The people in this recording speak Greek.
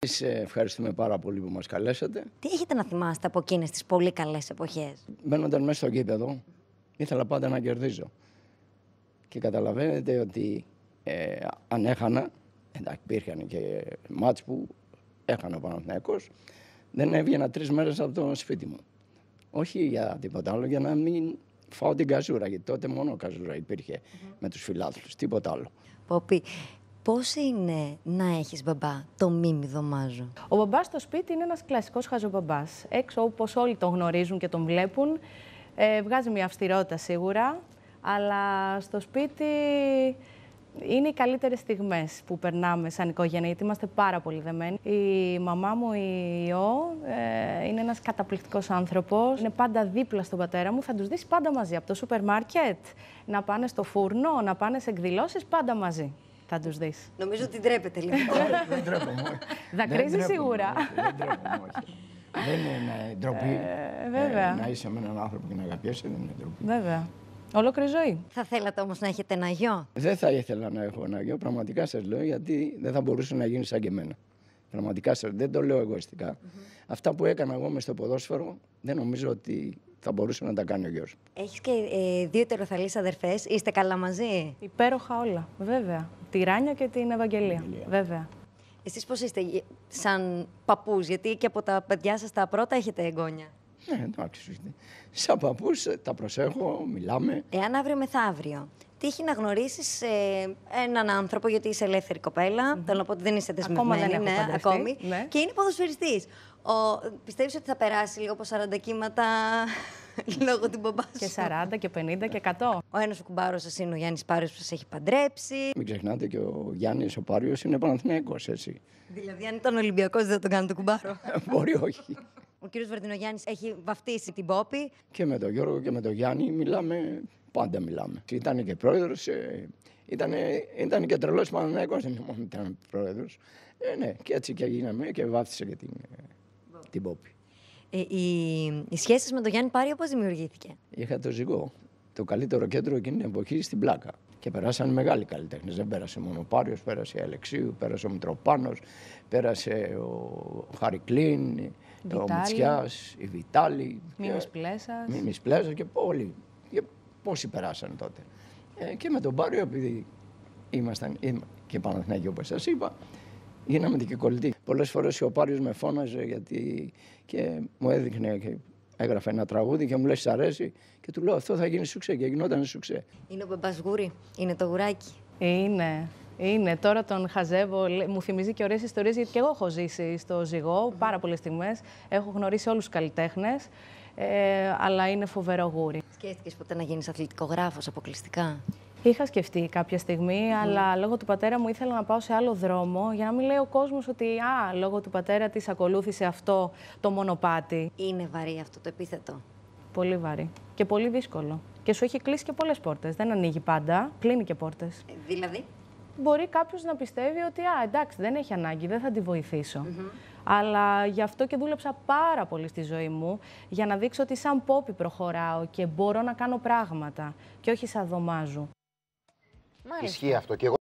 Εμείς ε, ευχαριστούμε πάρα πολύ που μας καλέσατε. Τι έχετε να θυμάστε από εκείνες τις πολύ καλές εποχές. Μένονταν μέσα στο κήπεδο, ήθελα πάντα να κερδίζω. Και καταλαβαίνετε ότι ε, αν έχανα, εντάξει υπήρχαν και μάτς που έχανα ο Παναθηναϊκός, δεν έβγαινα τρεις μέρες από το σπίτι μου. Όχι για τίποτα άλλο, για να μην φάω την καζούρα, γιατί τότε μόνο καζούρα υπήρχε με τους φιλάθλους, τίποτα άλλο. Ποπή, Πώς είναι να έχεις μπαμπά το μήνυμα. δωμάζω. Ο μπαμπάς στο σπίτι είναι ένας κλασικός χαζομπαμπάς. Έξω όπως όλοι τον γνωρίζουν και τον βλέπουν. Ε, βγάζει μια αυστηρότητα σίγουρα. Αλλά στο σπίτι είναι οι καλύτερες στιγμές που περνάμε σαν οικογένεια, γιατί είμαστε πάρα πολύ δεμένοι. Η μαμά μου, η Ιώ, ε, είναι ένας καταπληκτικός άνθρωπος, Είναι πάντα δίπλα στον πατέρα μου. Θα τους δεις πάντα μαζί, από το σούπερ μάρκετ, να πάνε στο φούρνο, να πάνε σε εκδηλώσεις πάντα μαζί. Θα τους δεις. Νομίζω ότι ντρέπεται λίγο. Δεν ντρέπομαι. Δακρύζει σίγουρα. Δεν ντρέπομαι, όχι. Δεν είναι ντροπή. Ε, ε, να είσαι με έναν άνθρωπο και να αγαπιέσαι δεν είναι ντροπή. Βέβαια. Ολόκληρη ζωή. Θα θέλατε όμως να έχετε ένα γιο. Δεν θα ήθελα να έχω ένα γιο. Πραγματικά σας λέω γιατί δεν θα μπορούσε να γίνει σαν και εμένα. Πραγματικά δεν το λέω εγωιστικά. Mm -hmm. Αυτά που έκανα εγώ μες στο ποδόσφαιρο δεν νομίζω ότι θα μπορούσε να τα κάνει ο γιο. Έχεις και ε, δύο τεροθαλεί αδερφές. Είστε καλά μαζί. Υπέροχα όλα. Βέβαια. Τη Ράνια και την Ευαγγελία. Ευαγγελία. Βέβαια. Εσείς πώς είστε ε, σαν παππούς, Γιατί και από τα παιδιά σας τα πρώτα έχετε εγγόνια. Ναι, εντάξει. Σαν παππούς ε, τα προσέχω, μιλάμε. Εάν αύριο μεθαύριο τύχει να γνωρίσεις ε, έναν άνθρωπο, γιατί είσαι ελεύθερη κοπέλα. Mm-hmm. Θέλω να πω ότι δεν είσαι δεσμευμένη. Ακόμα δεν είναι ακόμη. Ναι. Και είναι ποδοσφαιριστής. Πιστεύεις ότι θα περάσει λίγο από 40 κύματα λόγω του μπαμπά σου. Και 40 και 50 και 100. Ο ένας ο κουμπάρος σας είναι ο Γιάννης Πάριος που σας έχει παντρέψει. Μην ξεχνάτε και ο Γιάννης ο Πάριος είναι Παναθυνέκο, έτσι. Δηλαδή, αν ήταν Ολυμπιακός, δεν θα τον κάνει τον κουμπάρο. Ε, μπορεί, όχι. Ο κύριος Βαρδινογιάννη έχει βαφτίσει την Πόπη. Και με τον Γιώργο και με τον Γιάννη μιλάμε Πάντα μιλάμε. Ήταν και πρόεδρος, ε, ήταν, ήταν και τρελός Παναναναϊκό, δεν μόνο ήταν πρόεδρος. Ε, ναι, και έτσι και γίναμε και βάφτισε και την, ε, την Πόπη. Ε, οι, οι σχέσεις με τον Γιάννη Πάρη πώ δημιουργήθηκε. Είχα το ζυγό. Το καλύτερο κέντρο εκείνη την εποχή στην Πλάκα. Και περάσαν μεγάλοι καλλιτέχνες. Δεν πέρασε μόνο ο Πάριος, πέρασε η Αλεξίου, πέρασε ο Μητροπάνος, πέρασε ο Χαρικλίν, ο Μητσιάς, η Βιτάλη. Μίμης Πλέσας. Πλέσας και πολλοί πόσοι περάσαν τότε. Ε, και με τον Πάριο, επειδή ήμασταν και Παναθηναϊκοί όπως σας είπα, γίναμε δικαιοκολλητοί. Πολλές φορές ο Πάριος με φώναζε γιατί και μου έδειχνε και έγραφε ένα τραγούδι και μου λέει «Σ' αρέσει» και του λέω «Αυτό θα γίνει σουξέ» και γινόταν σουξέ. Είναι ο Μπαμπασγούρι, είναι το γουράκι. Είναι. Είναι. Τώρα τον χαζεύω. Μου θυμίζει και ωραίες ιστορίες γιατί και εγώ έχω ζήσει στο ζυγό πάρα πολλές στιγμές. Έχω γνωρίσει όλους τους καλλιτέχνες ε, αλλά είναι φοβερό γούρι. Σκέφτηκες ποτέ να γίνεις αθλητικογράφος αποκλειστικά? Είχα σκεφτεί κάποια στιγμή, αλλά λόγω του πατέρα μου ήθελα να πάω σε άλλο δρόμο για να μην λέει ο κόσμος ότι α, λόγω του πατέρα της ακολούθησε αυτό το μονοπάτι. Είναι βαρύ αυτό το επίθετο. Πολύ βαρύ και πολύ δύσκολο. Και σου έχει κλείσει και πολλές πόρτες. Δεν ανοίγει πάντα, κλείνει και πόρτες. Ε, δηλαδή? μπορεί κάποιος να πιστεύει ότι α, εντάξει, δεν έχει ανάγκη, δεν θα τη βοηθήσω. Αλλά γι' αυτό και δούλεψα πάρα πολύ στη ζωή μου για να δείξω ότι σαν πόπι προχωράω και μπορώ να κάνω πράγματα και όχι σαν δωμάζου. Ισχύει αυτό. Και εγώ...